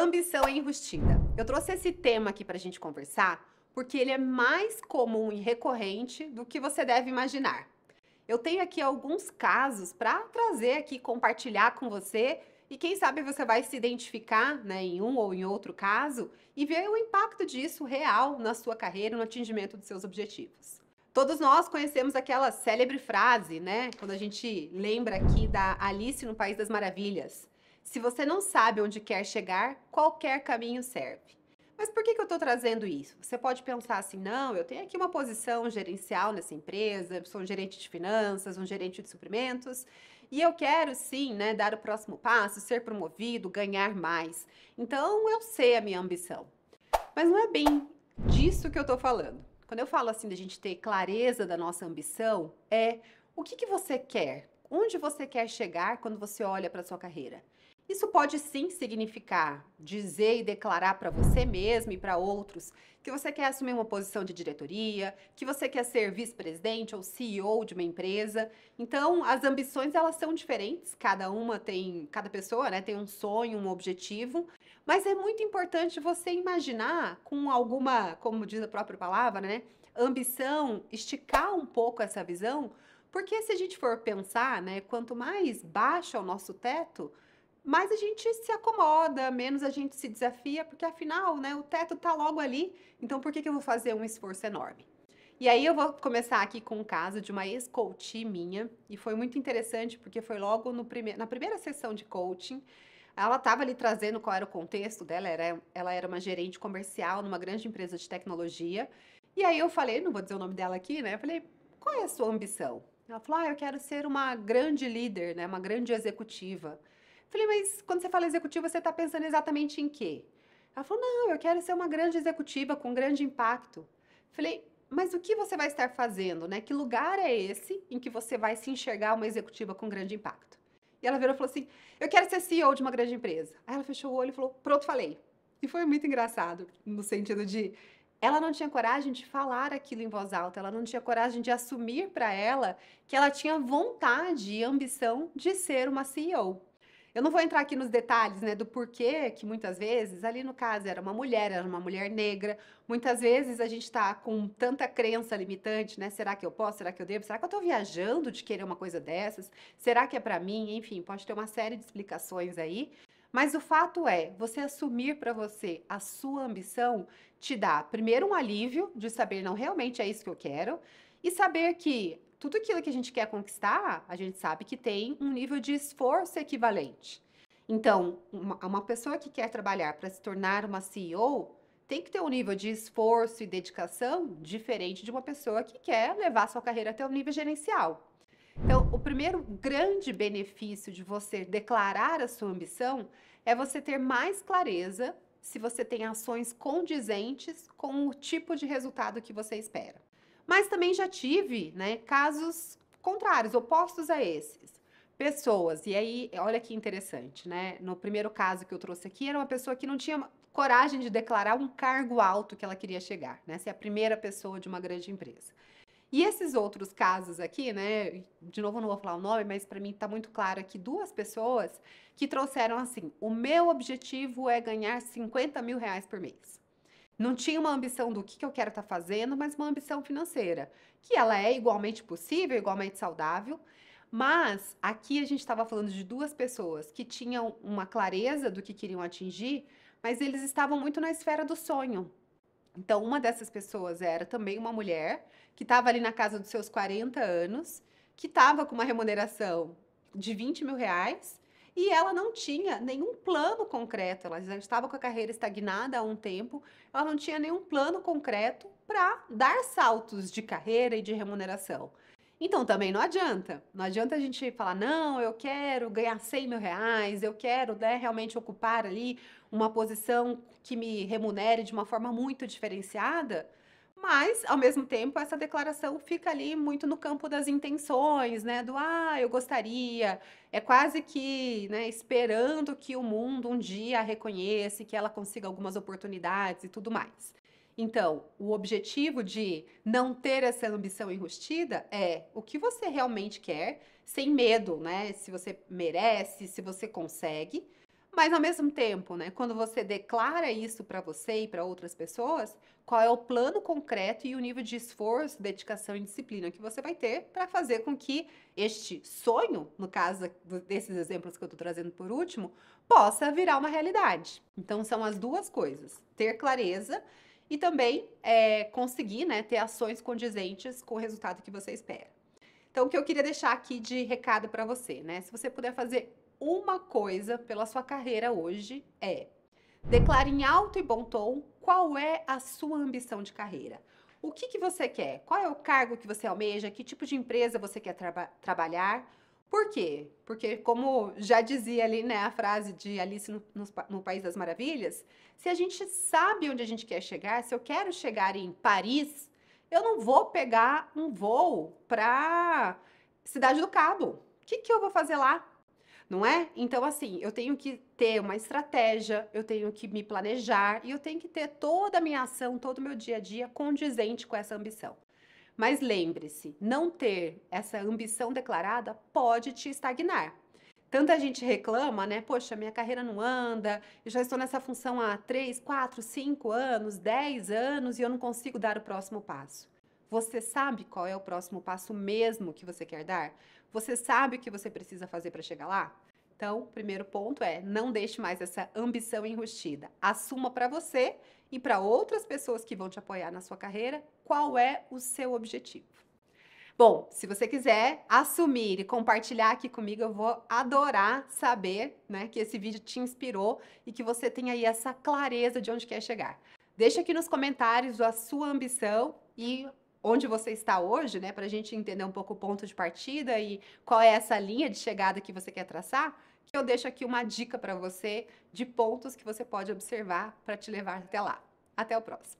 ambição é enrustida. Eu trouxe esse tema aqui para a gente conversar porque ele é mais comum e recorrente do que você deve imaginar. Eu tenho aqui alguns casos para trazer aqui, compartilhar com você e quem sabe você vai se identificar né, em um ou em outro caso e ver o impacto disso real na sua carreira, no atingimento dos seus objetivos. Todos nós conhecemos aquela célebre frase, né? Quando a gente lembra aqui da Alice no País das Maravilhas se você não sabe onde quer chegar, qualquer caminho serve. Mas por que, que eu estou trazendo isso? Você pode pensar assim: não, eu tenho aqui uma posição gerencial nessa empresa, sou um gerente de finanças, um gerente de suprimentos, e eu quero sim né, dar o próximo passo, ser promovido, ganhar mais. Então eu sei a minha ambição. Mas não é bem disso que eu estou falando. Quando eu falo assim da gente ter clareza da nossa ambição, é o que, que você quer? Onde você quer chegar quando você olha para sua carreira? Isso pode sim significar dizer e declarar para você mesmo e para outros que você quer assumir uma posição de diretoria, que você quer ser vice-presidente ou CEO de uma empresa. Então, as ambições elas são diferentes, cada uma tem, cada pessoa, né, tem um sonho, um objetivo, mas é muito importante você imaginar com alguma, como diz a própria palavra, né, ambição, esticar um pouco essa visão, porque se a gente for pensar, né, quanto mais baixo é o nosso teto, mais a gente se acomoda, menos a gente se desafia, porque afinal, né, o teto está logo ali, então por que, que eu vou fazer um esforço enorme? E aí eu vou começar aqui com um caso de uma ex-coach minha, e foi muito interessante porque foi logo no prime na primeira sessão de coaching, ela estava ali trazendo qual era o contexto dela, era, ela era uma gerente comercial numa grande empresa de tecnologia, e aí eu falei, não vou dizer o nome dela aqui, né, eu falei, qual é a sua ambição? Ela falou, ah, eu quero ser uma grande líder, né, uma grande executiva. Falei, mas quando você fala executiva, você está pensando exatamente em quê? Ela falou, não, eu quero ser uma grande executiva com grande impacto. Falei, mas o que você vai estar fazendo, né? Que lugar é esse em que você vai se enxergar uma executiva com grande impacto? E ela virou e falou assim, eu quero ser CEO de uma grande empresa. Aí ela fechou o olho e falou, pronto, falei. E foi muito engraçado, no sentido de ela não tinha coragem de falar aquilo em voz alta, ela não tinha coragem de assumir para ela que ela tinha vontade e ambição de ser uma CEO. Eu não vou entrar aqui nos detalhes, né, do porquê que muitas vezes, ali no caso, era uma mulher, era uma mulher negra. Muitas vezes a gente está com tanta crença limitante, né? Será que eu posso? Será que eu devo? Será que eu estou viajando de querer uma coisa dessas? Será que é para mim? Enfim, pode ter uma série de explicações aí. Mas o fato é, você assumir para você a sua ambição te dá primeiro um alívio de saber não realmente é isso que eu quero e saber que tudo aquilo que a gente quer conquistar, a gente sabe que tem um nível de esforço equivalente. Então, uma, uma pessoa que quer trabalhar para se tornar uma CEO tem que ter um nível de esforço e dedicação diferente de uma pessoa que quer levar sua carreira até o um nível gerencial. Então, o primeiro grande benefício de você declarar a sua ambição é você ter mais clareza se você tem ações condizentes com o tipo de resultado que você espera. Mas também já tive, né, casos contrários, opostos a esses. Pessoas, e aí, olha que interessante, né? No primeiro caso que eu trouxe aqui, era uma pessoa que não tinha coragem de declarar um cargo alto que ela queria chegar, né? Ser a primeira pessoa de uma grande empresa. E esses outros casos aqui, né? De novo, não vou falar o nome, mas para mim está muito claro aqui duas pessoas que trouxeram assim: o meu objetivo é ganhar 50 mil reais por mês. Não tinha uma ambição do que, que eu quero estar tá fazendo, mas uma ambição financeira, que ela é igualmente possível, igualmente saudável. Mas aqui a gente estava falando de duas pessoas que tinham uma clareza do que queriam atingir, mas eles estavam muito na esfera do sonho. Então, uma dessas pessoas era também uma mulher que estava ali na casa dos seus 40 anos, que estava com uma remuneração de 20 mil reais e ela não tinha nenhum plano concreto. Ela já estava com a carreira estagnada há um tempo, ela não tinha nenhum plano concreto para dar saltos de carreira e de remuneração. Então também não adianta. Não adianta a gente falar, não, eu quero ganhar 100 mil reais, eu quero né, realmente ocupar ali uma posição que me remunere de uma forma muito diferenciada, mas, ao mesmo tempo, essa declaração fica ali muito no campo das intenções, né? Do ah, eu gostaria. É quase que né, esperando que o mundo um dia a reconheça, que ela consiga algumas oportunidades e tudo mais. Então, o objetivo de não ter essa ambição enrustida é o que você realmente quer, sem medo, né? Se você merece, se você consegue mas ao mesmo tempo, né, quando você declara isso para você e para outras pessoas, qual é o plano concreto e o nível de esforço, dedicação e disciplina que você vai ter para fazer com que este sonho, no caso desses exemplos que eu estou trazendo por último, possa virar uma realidade. Então são as duas coisas: ter clareza e também é, conseguir né, ter ações condizentes com o resultado que você espera. Então, o que eu queria deixar aqui de recado para você, né? Se você puder fazer uma coisa pela sua carreira hoje é: declare em alto e bom tom qual é a sua ambição de carreira. O que, que você quer? Qual é o cargo que você almeja? Que tipo de empresa você quer trabalhar? Por quê? Porque, como já dizia ali né, a frase de Alice no, no, no, País das Maravilhas, se a gente sabe onde a gente quer chegar, se eu quero chegar em Paris, eu não vou pegar um voo para Cidade do Cabo. O que, que eu vou fazer lá? não é? Então, assim, eu tenho que ter uma estratégia, eu tenho que me planejar e eu tenho que ter toda a minha ação, todo o meu dia a dia condizente com essa ambição. Mas lembre-se, não ter essa ambição declarada pode te estagnar. Tanta gente reclama, né? Poxa, minha carreira não anda, eu já estou nessa função há 3, 4, 5 anos, 10 anos e eu não consigo dar o próximo passo. Você sabe qual é o próximo passo mesmo que você quer dar? Você sabe o que você precisa fazer para chegar lá? Então, o primeiro ponto é não deixe mais essa ambição enrustida. Assuma para você e para outras pessoas que vão te apoiar na sua carreira qual é o seu objetivo. Bom, se você quiser assumir e compartilhar aqui comigo, eu vou adorar saber né, que esse vídeo te inspirou e que você tenha aí essa clareza de onde quer chegar. Deixa aqui nos comentários a sua ambição e onde você está hoje, né, para a gente entender um pouco o ponto de partida e qual é essa linha de chegada que você quer traçar, que eu deixo aqui uma dica para você de pontos que você pode observar para te levar até lá. Até o próximo.